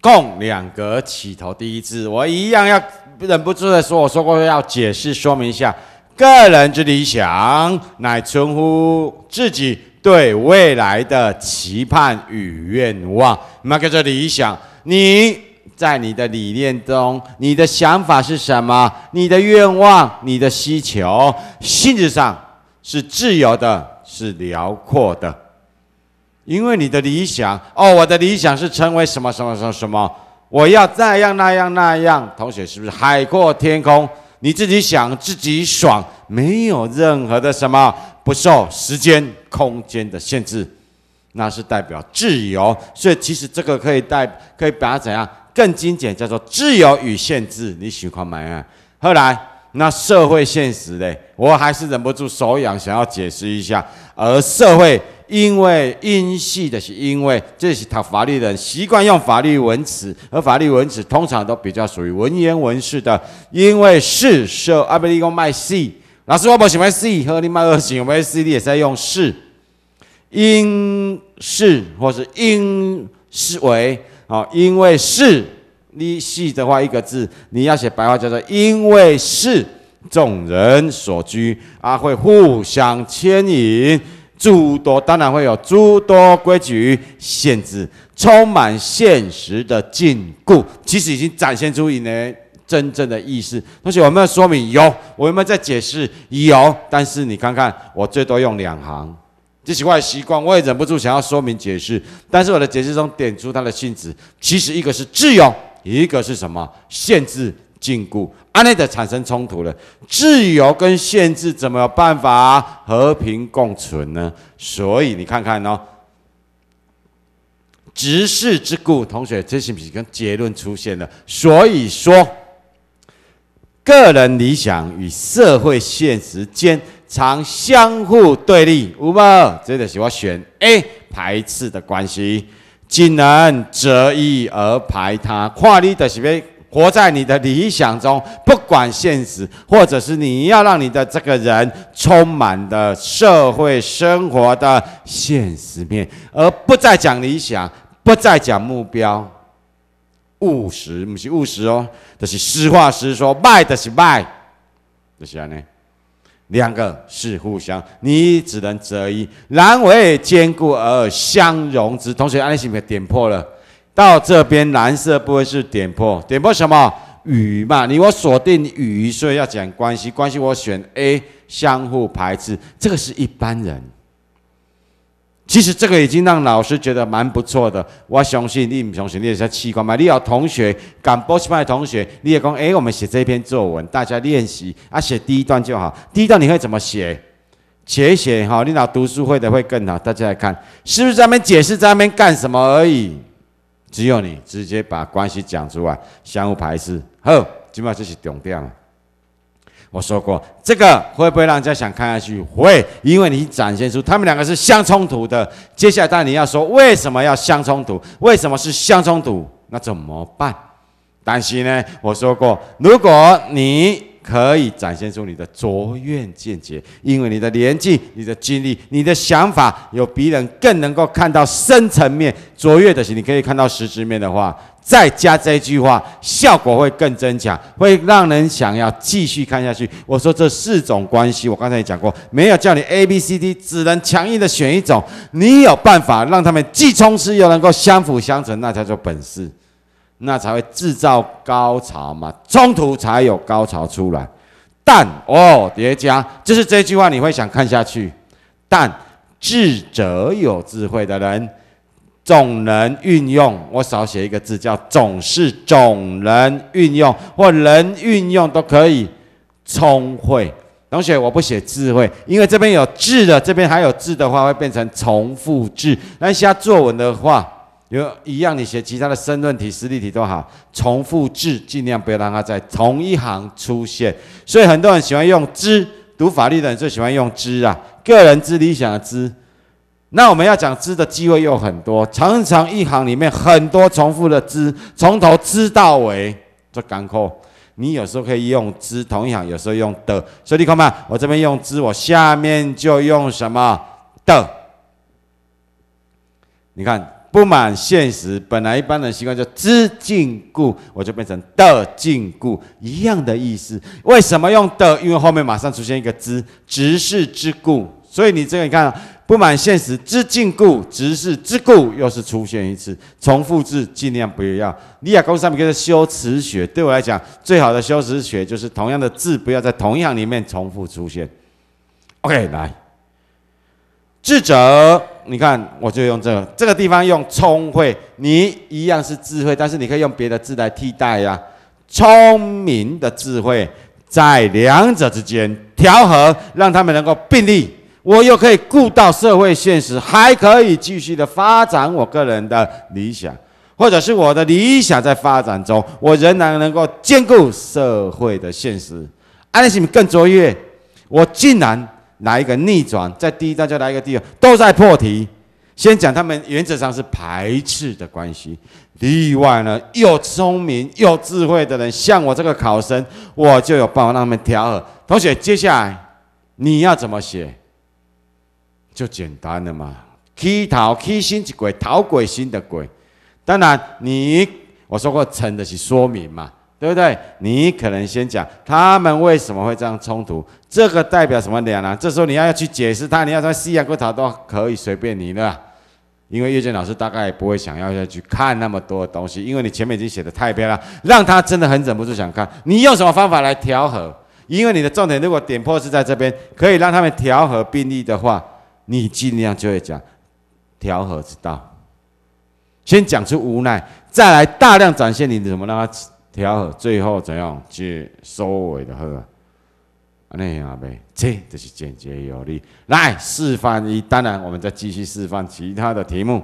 共两格起头，第一字我一样要忍不住的说，我说过要解释说明一下，个人之理想乃存乎自己对未来的期盼与愿望。那个 r 这理想，你在你的理念中，你的想法是什么？你的愿望，你的需求，性质上是自由的，是辽阔的。因为你的理想哦，我的理想是成为什么什么什么什么，我要那样那样那样。同学，是不是海阔天空？你自己想自己爽，没有任何的什么，不受时间空间的限制，那是代表自由。所以其实这个可以代可以表达怎样更精简，叫做自由与限制。你喜欢吗？后来那社会现实嘞，我还是忍不住手痒，想要解释一下，而社会。因为因系的是因为这是他法律人习惯用法律文词，而法律文词通常都比较属于文言文式的。因为是设阿伯立功卖系，老师我不喜欢系，和你卖二型有没有 CD？也在用是因是或是因是为好，因为是你系的话一个字，你要写白话叫做因为是众人所居啊，会互相牵引。诸多当然会有诸多规矩限制，充满现实的禁锢。其实已经展现出你点真正的意思。同学，有没有说明？有。我有没有在解释？有。但是你看看，我最多用两行。这习惯，习惯，我也忍不住想要说明解释。但是我的解释中点出它的性质，其实一个是自由，一个是什么限制。禁锢，安内的产生冲突了。自由跟限制，怎么有办法和平共存呢？所以你看看哦，直视之故，同学，这是不是跟结论出现了。所以说，个人理想与社会现实间常相互对立，无这个是我选 A，排斥的关系，只能择一而排他。跨你的是咩？活在你的理想中，不管现实，或者是你要让你的这个人充满的社会生活的现实面，而不再讲理想，不再讲目标，务实，不是务实哦，这是实话实说，卖的是卖，这些呢，两个是互相，你只能择一，难为兼顾而相容之。同学，安利是不是点破了？到这边蓝色不会是点破，点破什么雨嘛？你我锁定雨，所以要讲关系。关系我选 A，相互排斥。这个是一般人。其实这个已经让老师觉得蛮不错的。我相信你，相信你也在器官嘛？你有同学敢波斯班同学，你也讲哎，我们写这篇作文，大家练习啊，写第一段就好。第一段你会怎么写？写一写哈，你拿读书会的会更好。大家来看，是不是在那边解释，在那边干什么而已？只有你直接把关系讲出来，相互排斥，呵，起码这是断掉了。我说过，这个会不会让人家想看下去？会，因为你展现出他们两个是相冲突的。接下来，但你要说为什么要相冲突？为什么是相冲突？那怎么办？但是呢，我说过，如果你。可以展现出你的卓越见解，因为你的年纪、你的经历、你的想法，有别人更能够看到深层面卓越的。你，你可以看到实质面的话，再加这句话，效果会更增强，会让人想要继续看下去。我说这四种关系，我刚才也讲过，没有叫你 A B C D，只能强硬的选一种。你有办法让他们既充实又能够相辅相成，那叫做本事。那才会制造高潮嘛？冲突才有高潮出来。但哦，叠加就是这句话，你会想看下去。但智者有智慧的人，总能运用。我少写一个字，叫总是总能运用，或能运用都可以。聪慧同学，我不写智慧，因为这边有智的，这边还有智的话会变成重复智。那下作文的话。有一样，你学其他的申论题、实力题都好，重复字尽量不要让它在同一行出现。所以很多人喜欢用之，读法律的人最喜欢用之啊，个人之理想的之。那我们要讲之的机会又很多，常常一行里面很多重复的之，从头之到尾做干口。你有时候可以用之同一行，有时候用的。所以你看嘛，我这边用之，我下面就用什么的？你看。不满现实，本来一般人习惯叫知禁故，我就变成的禁故，一样的意思。为什么用的？因为后面马上出现一个知，直事之故。所以你这个你看，不满现实，知禁故，执事之故，又是出现一次，重复字尽量不要。你讲上面可是修辞学，对我来讲，最好的修辞学就是同样的字不要在同样里面重复出现。OK，来，智者。你看，我就用这个这个地方用聪慧，你一样是智慧，但是你可以用别的字来替代呀。聪明的智慧在两者之间调和，让他们能够并立。我又可以顾到社会现实，还可以继续的发展我个人的理想，或者是我的理想在发展中，我仍然能够兼顾社会的现实。安利什更卓越？我竟然。来一个逆转，在第一段就来一个第二，都在破题。先讲他们原则上是排斥的关系。例外呢，又聪明又智慧的人，像我这个考生，我就有办法让他们调和。同学，接下来你要怎么写？就简单的嘛，乞讨乞心之鬼，讨鬼心的鬼。当然，你我说过，成的是说明嘛。对不对？你可能先讲他们为什么会这样冲突，这个代表什么两难？这时候你要要去解释他，你要说西洋过草都可以，随便你了。因为叶剑老师大概也不会想要再去看那么多东西，因为你前面已经写的太偏了，让他真的很忍不住想看。你用什么方法来调和？因为你的重点如果点破是在这边，可以让他们调和并立的话，你尽量就会讲调和之道。先讲出无奈，再来大量展现你的什么让他。调和，最后怎样去收尾的好？安尼行阿妹，切，就是简洁有力。来示范一当然我们再继续示范其他的题目。